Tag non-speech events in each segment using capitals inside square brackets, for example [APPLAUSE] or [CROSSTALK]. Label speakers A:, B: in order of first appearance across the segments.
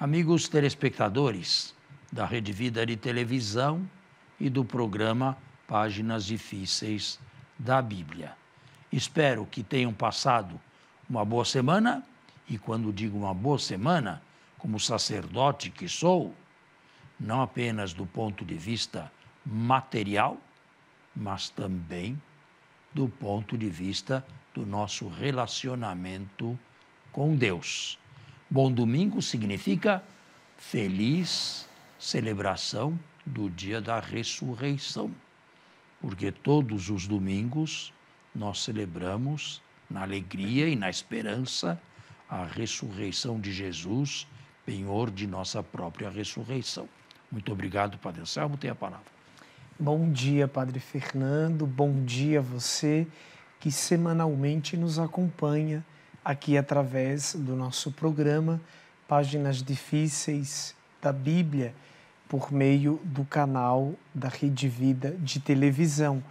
A: Amigos telespectadores da Rede Vida de Televisão e do programa Páginas Difíceis da Bíblia. Espero que tenham passado uma boa semana e, quando digo uma boa semana, como sacerdote que sou, não apenas do ponto de vista material, mas também do ponto de vista do nosso relacionamento com Deus. Bom domingo significa feliz celebração do dia da ressurreição, porque todos os domingos nós celebramos na alegria e na esperança a ressurreição de Jesus, penhor de nossa própria ressurreição. Muito obrigado, Padre Anselmo. tem a palavra.
B: Bom dia, Padre Fernando, bom dia a você que semanalmente nos acompanha aqui através do nosso programa Páginas Difíceis da Bíblia, por meio do canal da Rede Vida de televisão.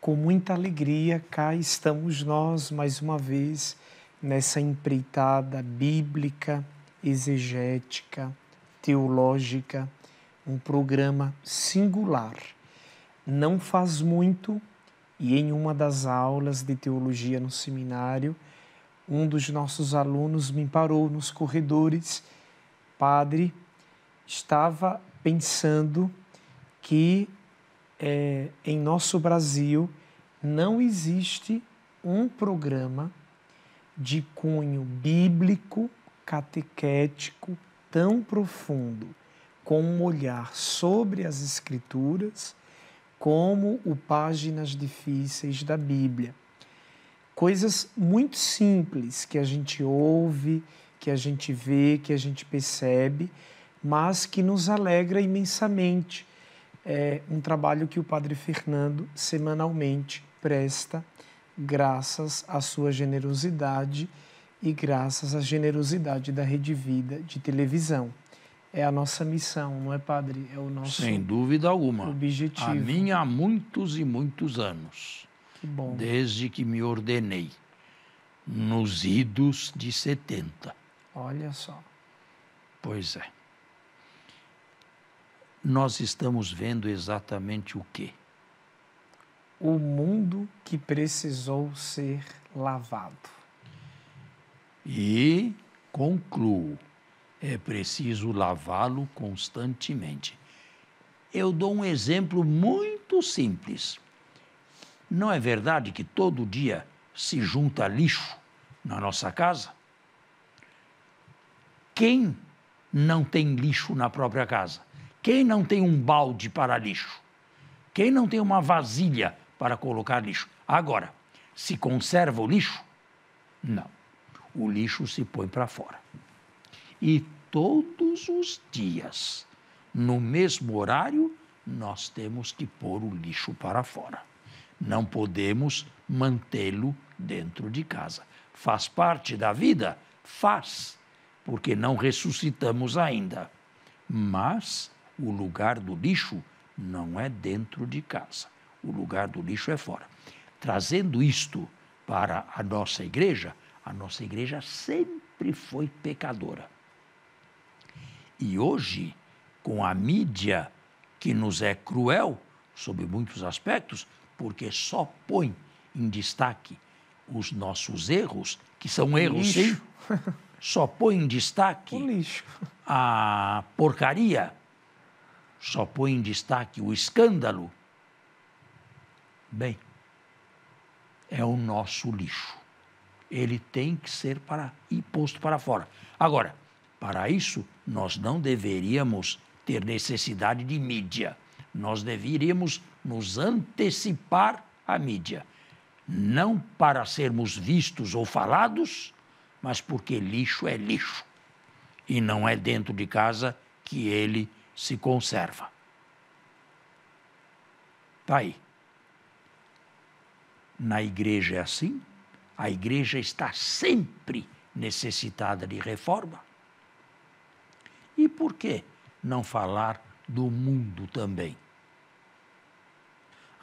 B: Com muita alegria, cá estamos nós mais uma vez nessa empreitada bíblica, exegética, teológica, um programa singular. Não faz muito, e em uma das aulas de teologia no seminário, um dos nossos alunos me parou nos corredores. Padre, estava pensando que é, em nosso Brasil não existe um programa de cunho bíblico, catequético, tão profundo, com um olhar sobre as Escrituras, como o Páginas Difíceis da Bíblia coisas muito simples que a gente ouve, que a gente vê, que a gente percebe, mas que nos alegra imensamente. É um trabalho que o Padre Fernando semanalmente presta, graças à sua generosidade e graças à generosidade da Rede Vida de televisão. É a nossa missão, não é, Padre? É o nosso Sem
A: dúvida alguma. objetivo. A minha há muitos e muitos anos. Bom. desde que me ordenei, nos idos de 70.
B: Olha só.
A: Pois é. Nós estamos vendo exatamente o quê?
B: O mundo que precisou ser lavado.
A: E concluo, é preciso lavá-lo constantemente. Eu dou um exemplo muito simples. Não é verdade que todo dia se junta lixo na nossa casa? Quem não tem lixo na própria casa? Quem não tem um balde para lixo? Quem não tem uma vasilha para colocar lixo? Agora, se conserva o lixo? Não. O lixo se põe para fora. E todos os dias, no mesmo horário, nós temos que pôr o lixo para fora. Não podemos mantê-lo dentro de casa. Faz parte da vida? Faz, porque não ressuscitamos ainda. Mas o lugar do lixo não é dentro de casa. O lugar do lixo é fora. Trazendo isto para a nossa igreja, a nossa igreja sempre foi pecadora. E hoje, com a mídia que nos é cruel sob muitos aspectos, porque só põe em destaque os nossos erros, que são o erros, lixo. sim, [LAUGHS] só põe em destaque a porcaria, só põe em destaque o escândalo. Bem, é o nosso lixo. Ele tem que ser para e posto para fora. Agora, para isso, nós não deveríamos ter necessidade de mídia. Nós deveríamos nos antecipar à mídia, não para sermos vistos ou falados, mas porque lixo é lixo e não é dentro de casa que ele se conserva. Está aí. Na igreja é assim, a igreja está sempre necessitada de reforma. E por que não falar do mundo também?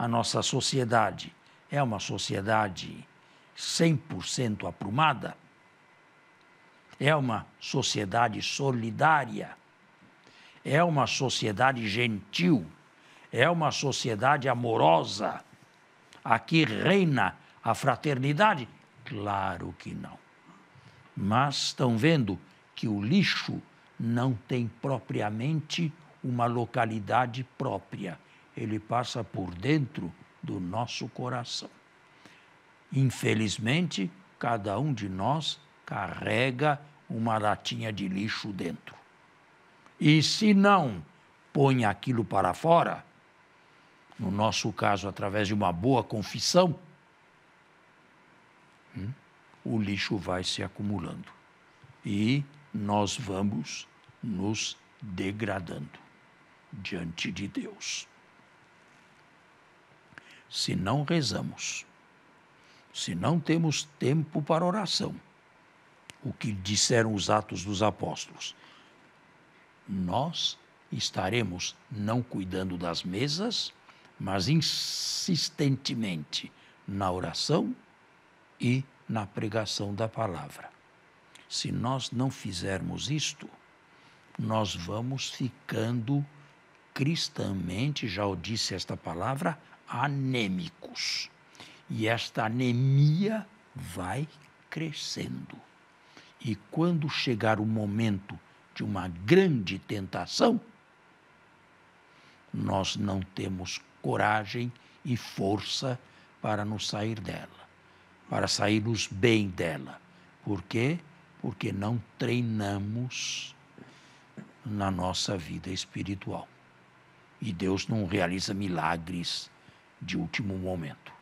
A: a nossa sociedade é uma sociedade 100% aprumada? É uma sociedade solidária? É uma sociedade gentil? É uma sociedade amorosa? Aqui reina a fraternidade? Claro que não. Mas estão vendo que o lixo não tem propriamente uma localidade própria ele passa por dentro do nosso coração. Infelizmente, cada um de nós carrega uma latinha de lixo dentro. E se não põe aquilo para fora, no nosso caso, através de uma boa confissão, hum, o lixo vai se acumulando e nós vamos nos degradando diante de Deus se não rezamos, se não temos tempo para oração. O que disseram os Atos dos Apóstolos? Nós estaremos não cuidando das mesas, mas insistentemente na oração e na pregação da palavra. Se nós não fizermos isto, nós vamos ficando cristamente, já eu disse esta palavra, anêmicos. E esta anemia vai crescendo. E quando chegar o momento de uma grande tentação, nós não temos coragem e força para nos sair dela, para sairmos bem dela. Por quê? Porque não treinamos na nossa vida espiritual. E Deus não realiza milagres de último momento.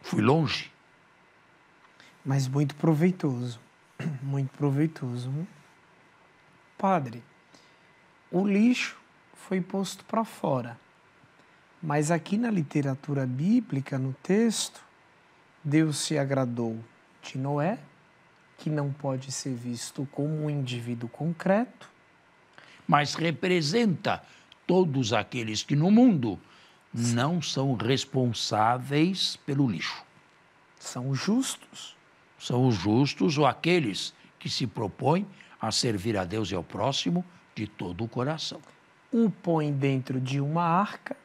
A: Fui longe.
B: Mas muito proveitoso. [CLEARS THROAT] Muito proveitoso. Padre, o lixo foi posto para fora. Mas aqui na literatura bíblica, no texto, Deus se agradou de Noé, que não pode ser visto como um indivíduo concreto,
A: mas representa todos aqueles que no mundo não são responsáveis pelo lixo. São justos. São os justos ou aqueles que se propõem a servir a Deus e ao próximo de todo o coração.
B: Um põe dentro
A: de uma arca,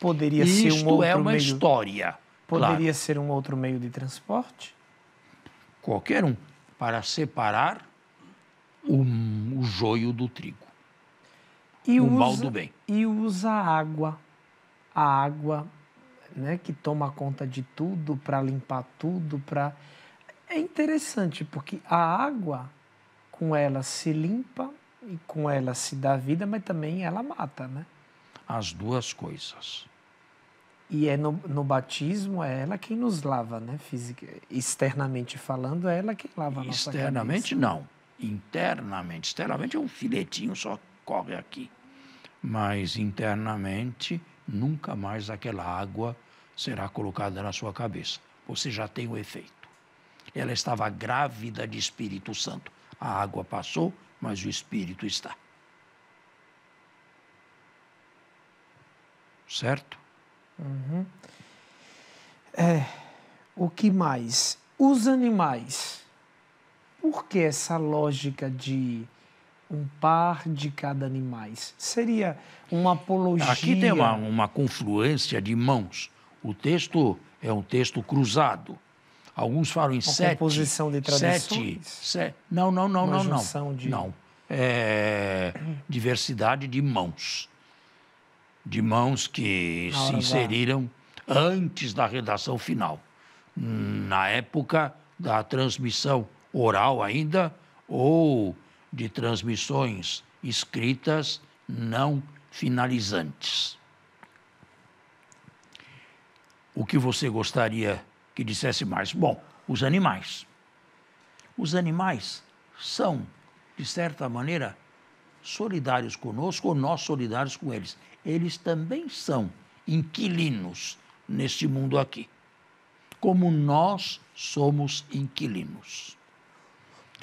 A: poderia Isto ser um é outro é uma meio... história. Poderia claro.
B: ser um outro meio de transporte?
A: Qualquer um, para separar o, o joio do trigo. E o usa, mal do bem.
B: E usa água a água né, que toma conta de tudo, para limpar tudo, para é interessante porque a água com ela se limpa e com ela se dá vida, mas também ela mata,
A: né? As duas coisas.
B: E é no, no batismo é ela quem nos lava, né? Física, externamente falando, é ela quem lava a nossa Externamente
A: cabeça. não, internamente. Externamente é um filetinho só corre aqui, mas internamente nunca mais aquela água será colocada na sua cabeça. Você já tem o efeito. Ela estava grávida de Espírito Santo. A água passou, mas o Espírito está. Certo? Uhum.
B: É, o que mais? Os animais. Por que essa lógica de um par de cada animais. Seria uma apologia. Aqui tem uma,
A: uma confluência de mãos. O texto é um texto cruzado. Alguns falam em uma sete. Composição de traduções. Sete, Não, não, não, uma não, não. De... Não. É, diversidade de mãos. De mãos que se inseriram da... antes da redação final. Na época da transmissão oral ainda, ou de transmissões escritas não finalizantes. O que você gostaria que dissesse mais? Bom, os animais. Os animais são, de certa maneira, solidários conosco ou nós solidários com eles. Eles também são inquilinos neste mundo aqui, como nós somos inquilinos.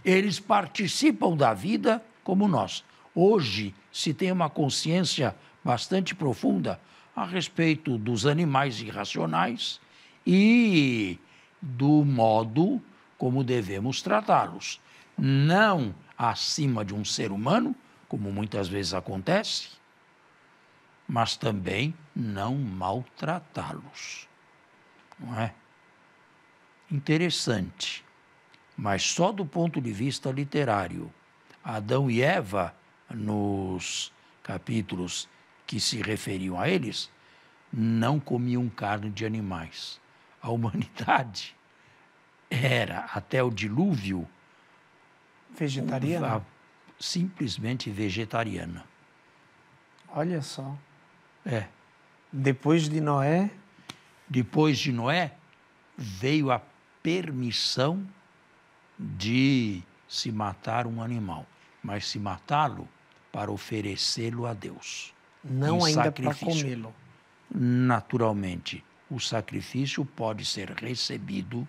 A: Eles participam da vida como nós. Hoje se tem uma consciência bastante profunda a respeito dos animais irracionais e do modo como devemos tratá-los. Não acima de um ser humano, como muitas vezes acontece, mas também não maltratá-los. Não é? Interessante mas só do ponto de vista literário. Adão e Eva, nos capítulos que se referiam a eles, não comiam carne de animais. A humanidade era, até o dilúvio, vegetariana. Simplesmente vegetariana.
B: Olha só.
A: É. Depois de Noé? Depois de Noé, veio a permissão de se matar um animal, mas se matá-lo para oferecê-lo a Deus. Não ainda para comê-lo. Naturalmente, o sacrifício pode ser recebido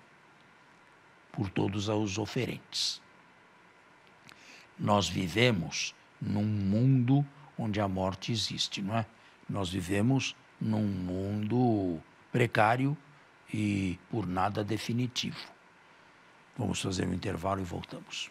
A: por todos os oferentes. Nós vivemos num mundo onde a morte existe, não é? Nós vivemos num mundo precário e por nada definitivo. Vamos fazer um intervalo e voltamos.